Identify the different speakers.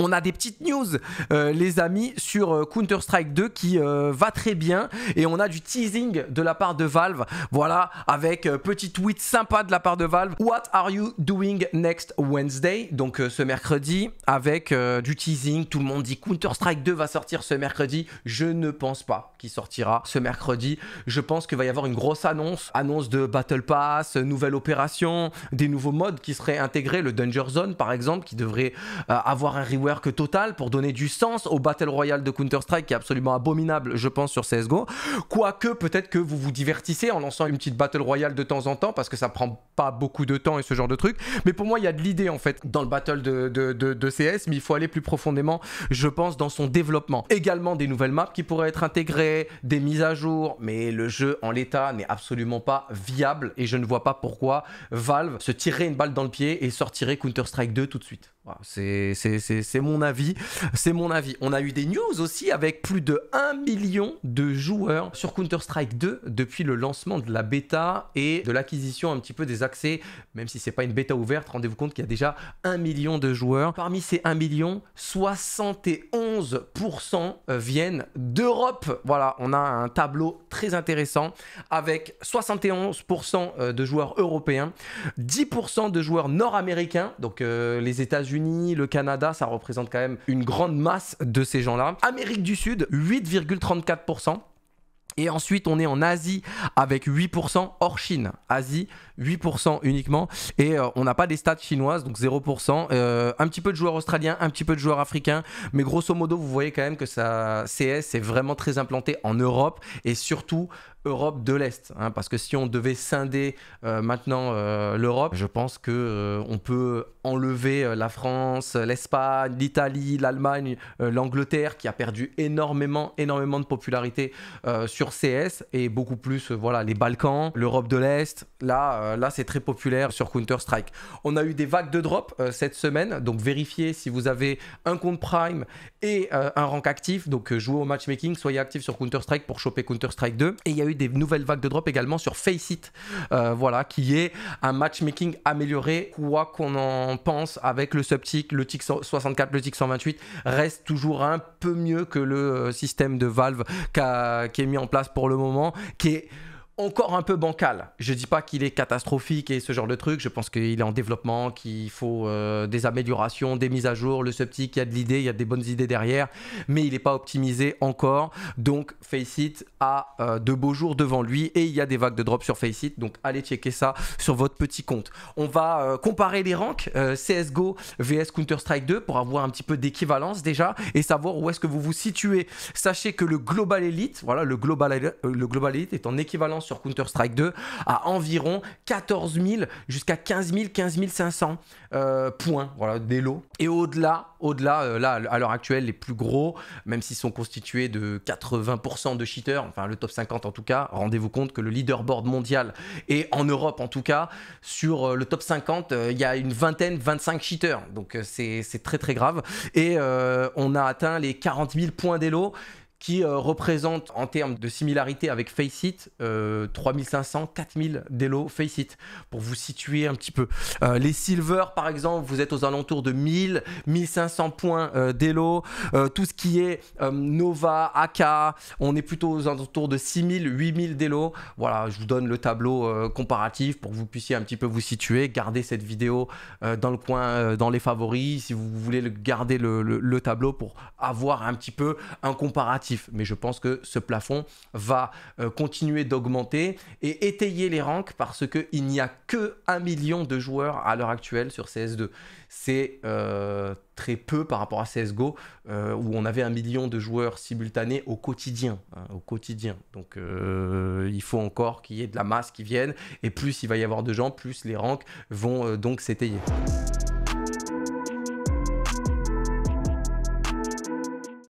Speaker 1: On a des petites news, euh, les amis, sur euh, Counter-Strike 2 qui euh, va très bien. Et on a du teasing de la part de Valve. Voilà, avec petit tweet sympa de la part de Valve. What are you doing next Wednesday Donc ce mercredi, avec du teasing. Tout le monde dit Counter-Strike 2 va sortir ce mercredi. Je ne pense pas qu'il sortira ce mercredi. Je pense qu'il va y avoir une grosse annonce. Annonce de Battle Pass, nouvelle opération, des nouveaux modes qui seraient intégrés. Le Danger Zone, par exemple, qui devrait avoir un rework que total pour donner du sens au Battle Royale de Counter-Strike qui est absolument abominable, je pense, sur CSGO. Quoique, peut-être que vous vous divertissez en lançant une petite Battle Royale de temps en temps parce que ça prend pas beaucoup de temps et ce genre de truc. Mais pour moi, il y a de l'idée en fait dans le Battle de, de, de, CS, mais il faut aller plus profondément, je pense, dans son développement. Également des nouvelles maps qui pourraient être intégrées, des mises à jour, mais le jeu en l'état n'est absolument pas viable et je ne vois pas pourquoi Valve se tirerait une balle dans le pied et sortirait Counter-Strike 2 tout de suite. Ah, c'est mon avis. C'est mon avis. On a eu des news aussi avec plus de 1 million de joueurs sur Counter-Strike 2 depuis le lancement de la bêta et de l'acquisition un petit peu des accès. Même si c'est pas une bêta ouverte, rendez-vous compte qu'il y a déjà 1 million de joueurs. Parmi ces 1 million, 71 11% euh, viennent d'Europe. Voilà, on a un tableau très intéressant avec 71% euh, de joueurs européens, 10% de joueurs nord-américains, donc euh, les États-Unis, le Canada, ça représente quand même une grande masse de ces gens-là. Amérique du Sud, 8,34%. Et ensuite, on est en Asie avec 8% hors Chine. Asie, 8% uniquement. Et euh, on n'a pas des stats chinoises, donc 0%. Euh, un petit peu de joueurs australiens, un petit peu de joueurs africains. Mais grosso modo, vous voyez quand même que ça, CS est vraiment très implanté en Europe et surtout Europe de l'Est. Hein, parce que si on devait scinder euh, maintenant euh, l'Europe, je pense que euh, on peut enlever la France, l'Espagne, l'Italie, l'Allemagne, l'Angleterre qui a perdu énormément, énormément de popularité sur CS et beaucoup plus voilà les Balkans, l'Europe de l'Est. Là, là c'est très populaire sur Counter Strike. On a eu des vagues de drops cette semaine, donc vérifiez si vous avez un compte Prime et un rank actif. Donc jouez au matchmaking, soyez actif sur Counter Strike pour choper Counter Strike 2. Et il y a des nouvelles vagues de drop également sur Faceit, euh, voilà, qui est un matchmaking amélioré, quoi qu'on en pense, avec le subtick le TIC 64, le TIC 128, reste toujours un peu mieux que le euh, système de Valve qui est mis en place pour le moment, qui est encore un peu bancal. Je dis pas qu'il est catastrophique et ce genre de truc. Je pense qu'il est en développement, qu'il faut euh, des améliorations, des mises à jour. Le sceptique, il y a de l'idée, il y a des bonnes idées derrière, mais il n'est pas optimisé encore. Donc Faceit a euh, de beaux jours devant lui et il y a des vagues de drop sur Faceit. Donc allez checker ça sur votre petit compte. On va euh, comparer les ranks CS:GO vs Counter-Strike 2 pour avoir un petit peu d'équivalence déjà et savoir où est-ce que vous vous situez. Sachez que le Global Elite, voilà, le Global, le Global Elite est en équivalence sur Counter-Strike 2 à environ 14 000 jusqu'à 15 000, 15 500 points, voilà, des lots. Et au-delà, au-delà, euh, là, à l'heure actuelle, les plus gros, même s'ils sont constitués de 80% de cheaters, enfin le top 50 en tout cas, rendez-vous compte que le leaderboard mondial et en Europe en tout cas, sur euh, le top 50, euh, il y a une vingtaine, 25 cheaters. Donc c'est très très grave. Et on a atteint les 40 000 points lots qui euh, représente en termes de similarité avec Faceit 3500, 4000 d'élo Faceit pour vous situer un petit peu. Euh, les Silver par exemple, vous êtes aux alentours de 1000, 1500 points euh, euh, tout ce qui est Nova, AK, on est plutôt aux alentours de 6000, 8000 d'élo. Voilà, je vous donne le tableau comparatif pour que vous puissiez un petit peu vous situer. Gardez cette vidéo dans le coin, dans les favoris si vous voulez garder le tableau pour avoir un petit peu un comparatif mais je pense que ce plafond va euh, continuer d'augmenter et étayer les ranks parce qu'il n'y a que un million de joueurs à l'heure actuelle sur CS2. C'est euh, très peu par rapport à CSGO euh, où on avait un million de joueurs simultanés au quotidien. Hein, au quotidien. Donc il faut encore qu'il y ait de la masse qui vienne et plus il va y avoir de gens, plus les ranks vont donc s'étayer.